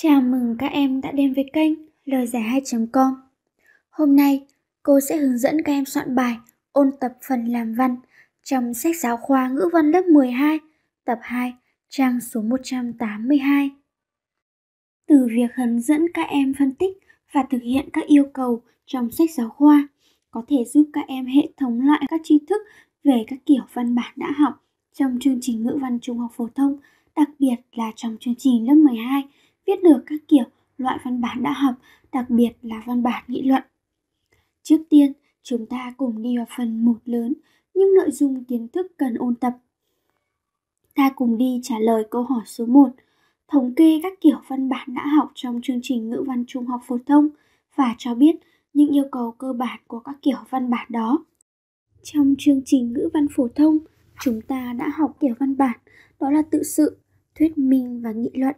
Chào mừng các em đã đến với kênh Lời Giải 2.com Hôm nay, cô sẽ hướng dẫn các em soạn bài ôn tập phần làm văn trong sách giáo khoa ngữ văn lớp 12, tập 2, trang số 182. Từ việc hướng dẫn các em phân tích và thực hiện các yêu cầu trong sách giáo khoa, có thể giúp các em hệ thống lại các tri thức về các kiểu văn bản đã học trong chương trình ngữ văn trung học phổ thông, đặc biệt là trong chương trình lớp 12 viết được các kiểu loại văn bản đã học, đặc biệt là văn bản nghị luận. Trước tiên, chúng ta cùng đi vào phần một lớn, những nội dung kiến thức cần ôn tập. Ta cùng đi trả lời câu hỏi số 1, thống kê các kiểu văn bản đã học trong chương trình ngữ văn trung học phổ thông và cho biết những yêu cầu cơ bản của các kiểu văn bản đó. Trong chương trình ngữ văn phổ thông, chúng ta đã học kiểu văn bản, đó là tự sự, thuyết minh và nghị luận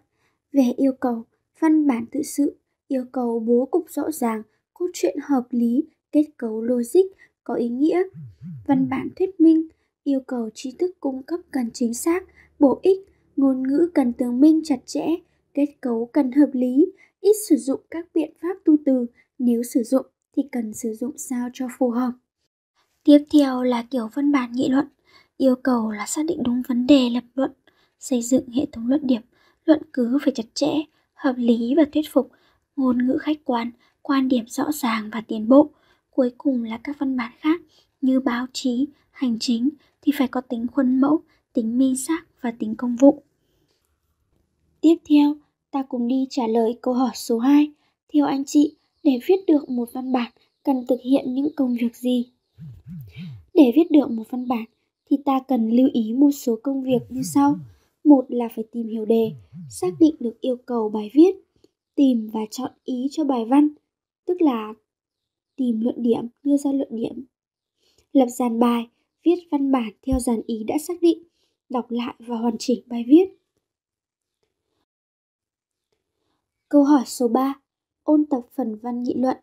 về yêu cầu văn bản tự sự yêu cầu bố cục rõ ràng cốt truyện hợp lý kết cấu logic có ý nghĩa văn bản thuyết minh yêu cầu trí thức cung cấp cần chính xác bổ ích ngôn ngữ cần tường minh chặt chẽ kết cấu cần hợp lý ít sử dụng các biện pháp tu từ nếu sử dụng thì cần sử dụng sao cho phù hợp tiếp theo là kiểu văn bản nghị luận yêu cầu là xác định đúng vấn đề lập luận xây dựng hệ thống luận điểm luận cứ phải chặt chẽ hợp lý và thuyết phục ngôn ngữ khách quan quan điểm rõ ràng và tiến bộ cuối cùng là các văn bản khác như báo chí hành chính thì phải có tính khuôn mẫu tính minh xác và tính công vụ tiếp theo ta cùng đi trả lời câu hỏi số 2 theo anh chị để viết được một văn bản cần thực hiện những công việc gì để viết được một văn bản thì ta cần lưu ý một số công việc như sau một là phải tìm hiểu đề xác định được yêu cầu bài viết tìm và chọn ý cho bài văn tức là tìm luận điểm đưa ra luận điểm lập dàn bài viết văn bản theo dàn ý đã xác định đọc lại và hoàn chỉnh bài viết câu hỏi số 3 ôn tập phần văn nghị luận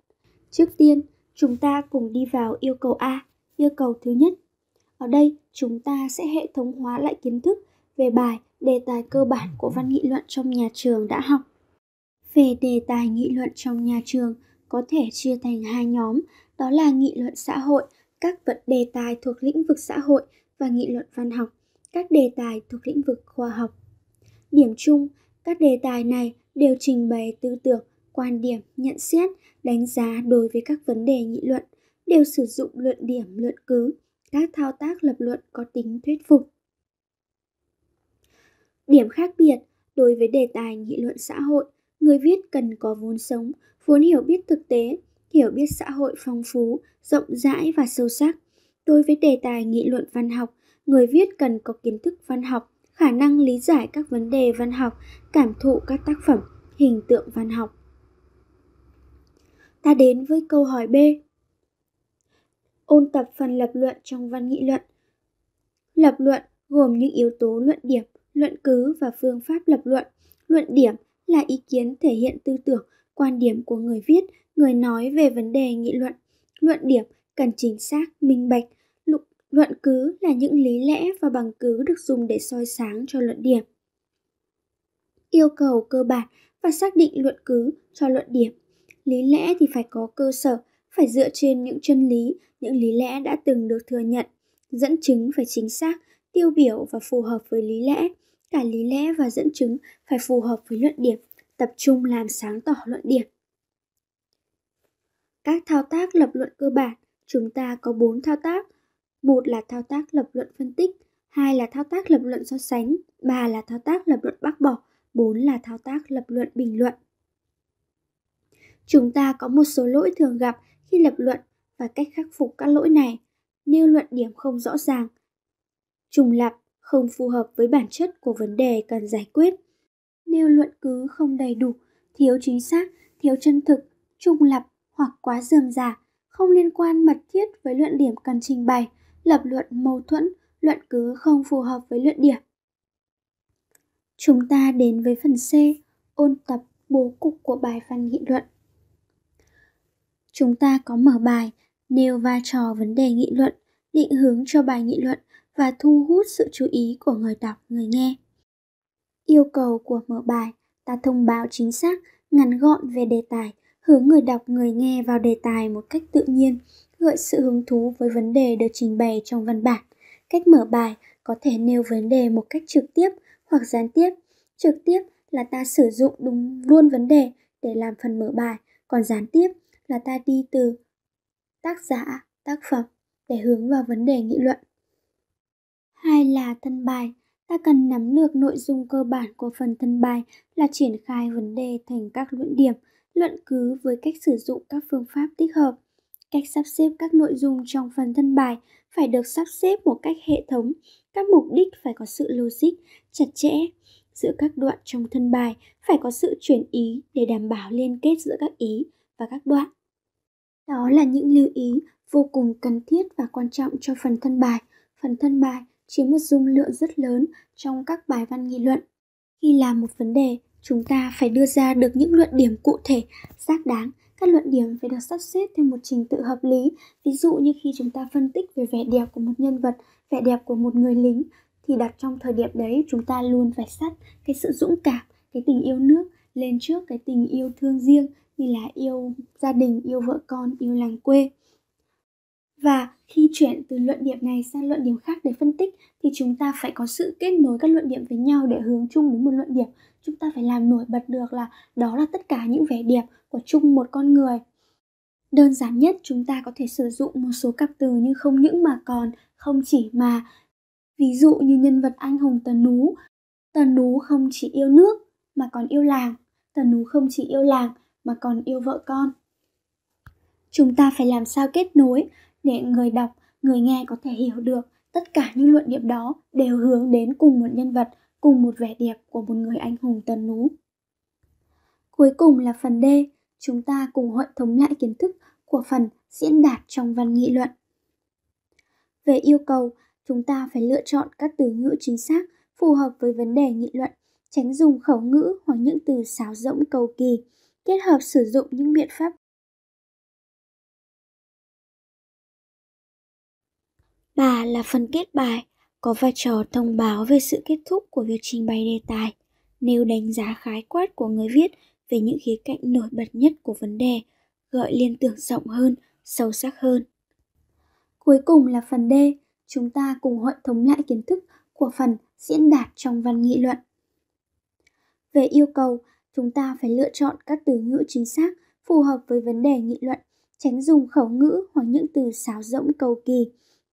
trước tiên chúng ta cùng đi vào yêu cầu a yêu cầu thứ nhất ở đây chúng ta sẽ hệ thống hóa lại kiến thức về bài đề tài cơ bản của văn nghị luận trong nhà trường đã học. Về đề tài nghị luận trong nhà trường có thể chia thành hai nhóm, đó là nghị luận xã hội, các vận đề tài thuộc lĩnh vực xã hội và nghị luận văn học, các đề tài thuộc lĩnh vực khoa học. Điểm chung, các đề tài này đều trình bày tư tưởng, quan điểm, nhận xét, đánh giá đối với các vấn đề nghị luận, đều sử dụng luận điểm, luận cứ, các thao tác lập luận có tính thuyết phục Điểm khác biệt đối với đề tài nghị luận xã hội, người viết cần có vốn sống, vốn hiểu biết thực tế, hiểu biết xã hội phong phú, rộng rãi và sâu sắc. Đối với đề tài nghị luận văn học, người viết cần có kiến thức văn học, khả năng lý giải các vấn đề văn học, cảm thụ các tác phẩm, hình tượng văn học. Ta đến với câu hỏi B. Ôn tập phần lập luận trong văn nghị luận. Lập luận gồm những yếu tố luận điểm, luận cứ và phương pháp lập luận. Luận điểm là ý kiến thể hiện tư tưởng, quan điểm của người viết, người nói về vấn đề nghị luận. Luận điểm cần chính xác, minh bạch. Luận cứ là những lý lẽ và bằng cứ được dùng để soi sáng cho luận điểm. Yêu cầu cơ bản và xác định luận cứ cho luận điểm. Lý lẽ thì phải có cơ sở, phải dựa trên những chân lý, những lý lẽ đã từng được thừa nhận. Dẫn chứng phải chính xác, tiêu biểu và phù hợp với lý lẽ cả lý lẽ và dẫn chứng phải phù hợp với luận điểm, tập trung làm sáng tỏ luận điểm. Các thao tác lập luận cơ bản, chúng ta có 4 thao tác. Một là thao tác lập luận phân tích, hai là thao tác lập luận so sánh, ba là thao tác lập luận bác bỏ, bốn là thao tác lập luận bình luận. Chúng ta có một số lỗi thường gặp khi lập luận và cách khắc phục các lỗi này, nêu luận điểm không rõ ràng, trùng lặp, không phù hợp với bản chất của vấn đề cần giải quyết. Nêu luận cứ không đầy đủ, thiếu chính xác, thiếu chân thực, trung lập hoặc quá dườm giả, không liên quan mật thiết với luận điểm cần trình bày, lập luận mâu thuẫn, luận cứ không phù hợp với luận điểm. Chúng ta đến với phần C, ôn tập bố cục của bài văn nghị luận. Chúng ta có mở bài nêu vai trò vấn đề nghị luận, định hướng cho bài nghị luận và thu hút sự chú ý của người đọc, người nghe. Yêu cầu của mở bài ta thông báo chính xác, ngắn gọn về đề tài, hướng người đọc, người nghe vào đề tài một cách tự nhiên, gợi sự hứng thú với vấn đề được trình bày trong văn bản. Cách mở bài có thể nêu vấn đề một cách trực tiếp hoặc gián tiếp. Trực tiếp là ta sử dụng đúng luôn vấn đề để làm phần mở bài, còn gián tiếp là ta đi từ tác giả, tác phẩm để hướng vào vấn đề nghị luận. Hai là thân bài, ta cần nắm được nội dung cơ bản của phần thân bài là triển khai vấn đề thành các luận điểm, luận cứ với cách sử dụng các phương pháp tích hợp. Cách sắp xếp các nội dung trong phần thân bài phải được sắp xếp một cách hệ thống, các mục đích phải có sự logic, chặt chẽ. Giữa các đoạn trong thân bài phải có sự chuyển ý để đảm bảo liên kết giữa các ý và các đoạn. Đó là những lưu ý vô cùng cần thiết và quan trọng cho phần thân bài. Phần thân bài chiếm một dung lượng rất lớn trong các bài văn nghị luận. Khi làm một vấn đề, chúng ta phải đưa ra được những luận điểm cụ thể, xác đáng. Các luận điểm phải được sắp xếp theo một trình tự hợp lý. Ví dụ như khi chúng ta phân tích về vẻ đẹp của một nhân vật, vẻ đẹp của một người lính, thì đặt trong thời điểm đấy chúng ta luôn phải sắt cái sự dũng cảm, cái tình yêu nước lên trước cái tình yêu thương riêng như là yêu gia đình, yêu vợ con, yêu làng quê. Và khi chuyển từ luận điểm này sang luận điểm khác để phân tích thì chúng ta phải có sự kết nối các luận điểm với nhau để hướng chung đến một luận điểm. Chúng ta phải làm nổi bật được là đó là tất cả những vẻ đẹp của chung một con người. Đơn giản nhất chúng ta có thể sử dụng một số cặp từ như không những mà còn, không chỉ mà. Ví dụ như nhân vật anh hùng Tần Nú. Tần Nú không chỉ yêu nước mà còn yêu làng. Tần Nú không chỉ yêu làng mà còn yêu vợ con. Chúng ta phải làm sao kết nối để người đọc, người nghe có thể hiểu được tất cả những luận điểm đó đều hướng đến cùng một nhân vật, cùng một vẻ đẹp của một người anh hùng tần nú. Cuối cùng là phần D, chúng ta cùng hội thống lại kiến thức của phần diễn đạt trong văn nghị luận. Về yêu cầu, chúng ta phải lựa chọn các từ ngữ chính xác phù hợp với vấn đề nghị luận, tránh dùng khẩu ngữ hoặc những từ xáo rỗng cầu kỳ, kết hợp sử dụng những biện pháp Bà là phần kết bài, có vai trò thông báo về sự kết thúc của việc trình bày đề tài, nêu đánh giá khái quát của người viết về những khía cạnh nổi bật nhất của vấn đề, gợi liên tưởng rộng hơn, sâu sắc hơn. Cuối cùng là phần D, chúng ta cùng hội thống lại kiến thức của phần diễn đạt trong văn nghị luận. Về yêu cầu, chúng ta phải lựa chọn các từ ngữ chính xác phù hợp với vấn đề nghị luận, tránh dùng khẩu ngữ hoặc những từ sáo rỗng cầu kỳ,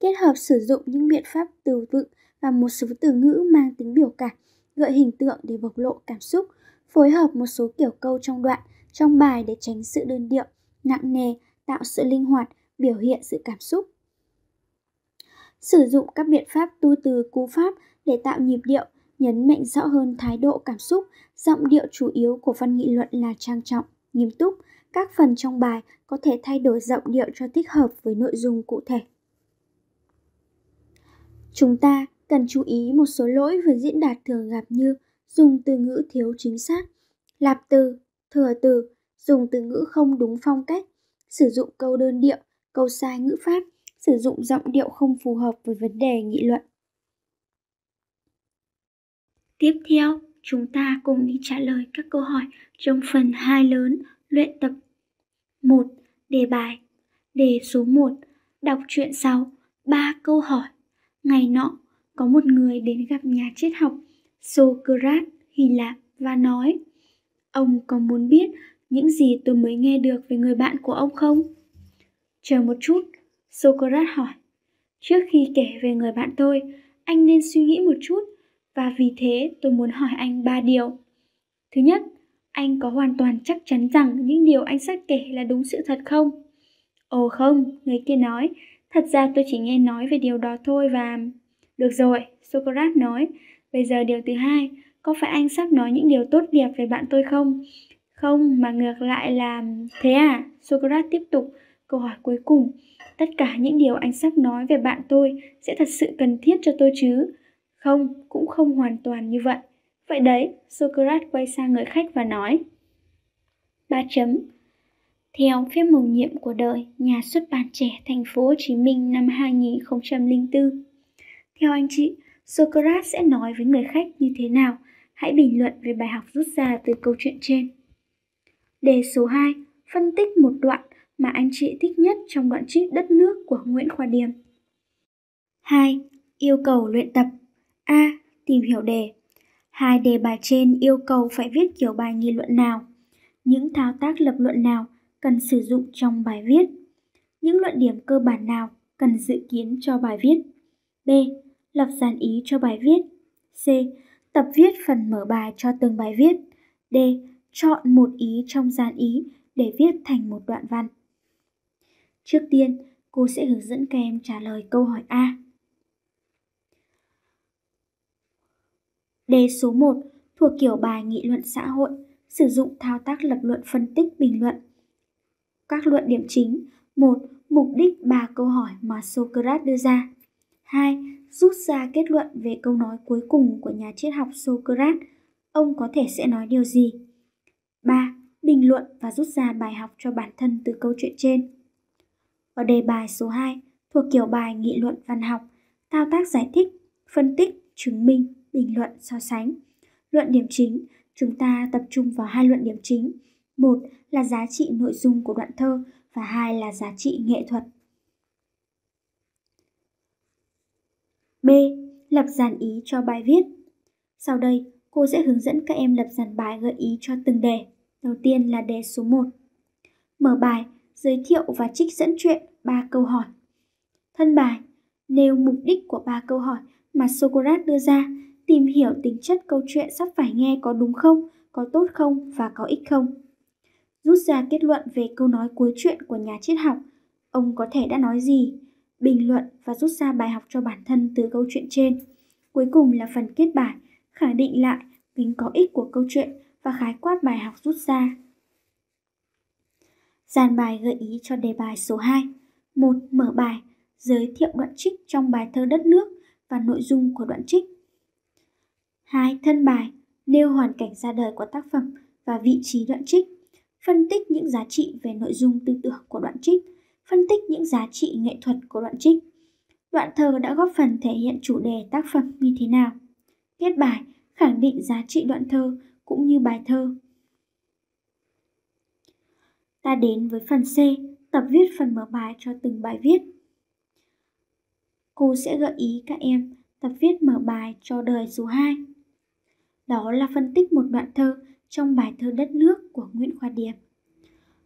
kết hợp sử dụng những biện pháp từ vựng và một số từ ngữ mang tính biểu cảm, gợi hình tượng để bộc lộ cảm xúc, phối hợp một số kiểu câu trong đoạn, trong bài để tránh sự đơn điệu, nặng nề, tạo sự linh hoạt, biểu hiện sự cảm xúc. Sử dụng các biện pháp tu từ cú pháp để tạo nhịp điệu, nhấn mạnh rõ hơn thái độ cảm xúc, giọng điệu chủ yếu của văn nghị luận là trang trọng, nghiêm túc. Các phần trong bài có thể thay đổi giọng điệu cho thích hợp với nội dung cụ thể. Chúng ta cần chú ý một số lỗi về diễn đạt thường gặp như dùng từ ngữ thiếu chính xác, lạp từ, thừa từ, dùng từ ngữ không đúng phong cách, sử dụng câu đơn điệu, câu sai ngữ pháp, sử dụng giọng điệu không phù hợp với vấn đề nghị luận. Tiếp theo, chúng ta cùng đi trả lời các câu hỏi trong phần 2 lớn luyện tập 1. Đề bài Đề số 1 Đọc truyện sau 3 câu hỏi Ngày nọ, có một người đến gặp nhà triết học Socrates Hy Lạp và nói Ông có muốn biết những gì tôi mới nghe được về người bạn của ông không? Chờ một chút, Socrates hỏi Trước khi kể về người bạn tôi, anh nên suy nghĩ một chút và vì thế tôi muốn hỏi anh ba điều. Thứ nhất, anh có hoàn toàn chắc chắn rằng những điều anh sắp kể là đúng sự thật không? Ồ không, người kia nói, Thật ra tôi chỉ nghe nói về điều đó thôi và... Được rồi, Socrates nói. Bây giờ điều thứ hai, có phải anh sắp nói những điều tốt đẹp về bạn tôi không? Không, mà ngược lại là... Thế à? Socrates tiếp tục. Câu hỏi cuối cùng. Tất cả những điều anh sắp nói về bạn tôi sẽ thật sự cần thiết cho tôi chứ? Không, cũng không hoàn toàn như vậy. Vậy đấy, Socrates quay sang người khách và nói. ba chấm. Theo phép mầu nhiệm của đời, nhà xuất bản trẻ thành phố Hồ Chí Minh năm 2004. Theo anh chị, Socrates sẽ nói với người khách như thế nào? Hãy bình luận về bài học rút ra từ câu chuyện trên. Đề số 2, phân tích một đoạn mà anh chị thích nhất trong đoạn trích đất nước của Nguyễn Khoa Điềm. 2. Yêu cầu luyện tập A. Tìm hiểu đề Hai đề bài trên yêu cầu phải viết kiểu bài nghị luận nào, những thao tác lập luận nào cần sử dụng trong bài viết? Những luận điểm cơ bản nào cần dự kiến cho bài viết? B. Lập dàn ý cho bài viết. C. Tập viết phần mở bài cho từng bài viết. D. Chọn một ý trong dàn ý để viết thành một đoạn văn. Trước tiên, cô sẽ hướng dẫn các em trả lời câu hỏi A. Đề số 1 thuộc kiểu bài nghị luận xã hội, sử dụng thao tác lập luận phân tích bình luận các luận điểm chính một Mục đích ba câu hỏi mà Socrates đưa ra hai Rút ra kết luận về câu nói cuối cùng của nhà triết học Socrates Ông có thể sẽ nói điều gì? ba Bình luận và rút ra bài học cho bản thân từ câu chuyện trên Ở đề bài số 2 thuộc kiểu bài nghị luận văn học Thao tác giải thích, phân tích, chứng minh, bình luận, so sánh Luận điểm chính, chúng ta tập trung vào hai luận điểm chính – một là giá trị nội dung của đoạn thơ và hai là giá trị nghệ thuật. B. Lập dàn ý cho bài viết. Sau đây, cô sẽ hướng dẫn các em lập dàn bài gợi ý cho từng đề. Đầu tiên là đề số 1. Mở bài, giới thiệu và trích dẫn chuyện ba câu hỏi. Thân bài, nêu mục đích của ba câu hỏi mà Socrates đưa ra, tìm hiểu tính chất câu chuyện sắp phải nghe có đúng không, có tốt không và có ích không rút ra kết luận về câu nói cuối chuyện của nhà triết học, ông có thể đã nói gì, bình luận và rút ra bài học cho bản thân từ câu chuyện trên. Cuối cùng là phần kết bài, khẳng định lại tính có ích của câu chuyện và khái quát bài học rút ra. Giàn bài gợi ý cho đề bài số 2. một Mở bài, giới thiệu đoạn trích trong bài thơ đất nước và nội dung của đoạn trích. hai Thân bài, nêu hoàn cảnh ra đời của tác phẩm và vị trí đoạn trích phân tích những giá trị về nội dung tư tưởng của đoạn trích, phân tích những giá trị nghệ thuật của đoạn trích. Đoạn thơ đã góp phần thể hiện chủ đề tác phẩm như thế nào. Viết bài khẳng định giá trị đoạn thơ cũng như bài thơ. Ta đến với phần C, tập viết phần mở bài cho từng bài viết. Cô sẽ gợi ý các em tập viết mở bài cho đời số 2. Đó là phân tích một đoạn thơ trong bài thơ Đất nước của Nguyễn Khoa Điệp.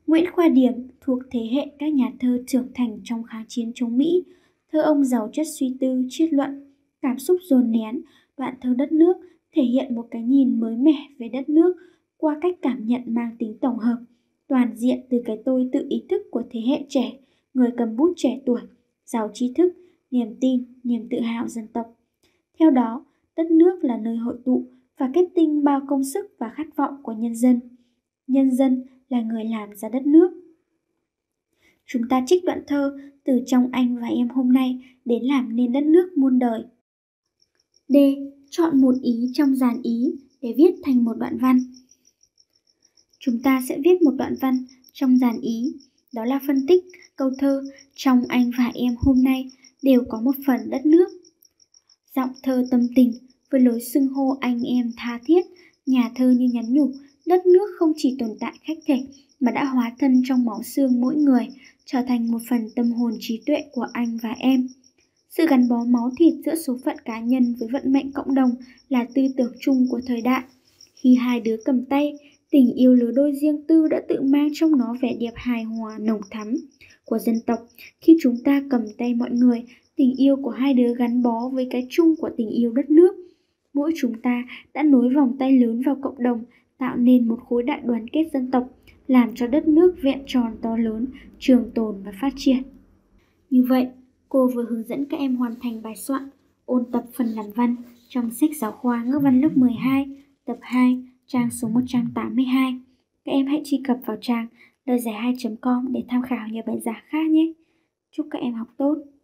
Nguyễn Khoa Điệp thuộc thế hệ các nhà thơ trưởng thành trong kháng chiến chống Mỹ, thơ ông giàu chất suy tư, triết luận, cảm xúc dồn nén, đoạn thơ Đất nước thể hiện một cái nhìn mới mẻ về đất nước qua cách cảm nhận mang tính tổng hợp, toàn diện từ cái tôi tự ý thức của thế hệ trẻ, người cầm bút trẻ tuổi, giàu trí thức, niềm tin, niềm tự hào dân tộc. Theo đó, đất nước là nơi hội tụ, và kết tinh bao công sức và khát vọng của nhân dân. Nhân dân là người làm ra đất nước. Chúng ta trích đoạn thơ từ trong anh và em hôm nay đến làm nên đất nước muôn đời. D. Chọn một ý trong dàn ý để viết thành một đoạn văn. Chúng ta sẽ viết một đoạn văn trong dàn ý, đó là phân tích câu thơ trong anh và em hôm nay đều có một phần đất nước. Giọng thơ tâm tình với lối xưng hô anh em tha thiết, nhà thơ như nhắn nhủ, đất nước không chỉ tồn tại khách thể mà đã hóa thân trong máu xương mỗi người, trở thành một phần tâm hồn trí tuệ của anh và em. Sự gắn bó máu thịt giữa số phận cá nhân với vận mệnh cộng đồng là tư tưởng chung của thời đại. Khi hai đứa cầm tay, tình yêu lứa đôi riêng tư đã tự mang trong nó vẻ đẹp hài hòa nồng thắm của dân tộc. Khi chúng ta cầm tay mọi người, tình yêu của hai đứa gắn bó với cái chung của tình yêu đất nước mỗi chúng ta đã nối vòng tay lớn vào cộng đồng, tạo nên một khối đại đoàn kết dân tộc, làm cho đất nước vẹn tròn to lớn, trường tồn và phát triển. Như vậy, cô vừa hướng dẫn các em hoàn thành bài soạn, ôn tập phần làm văn trong sách giáo khoa ngữ văn lớp 12, tập 2, trang số 182. Các em hãy truy cập vào trang lời giải 2.com để tham khảo nhiều bài giảng khác nhé. Chúc các em học tốt!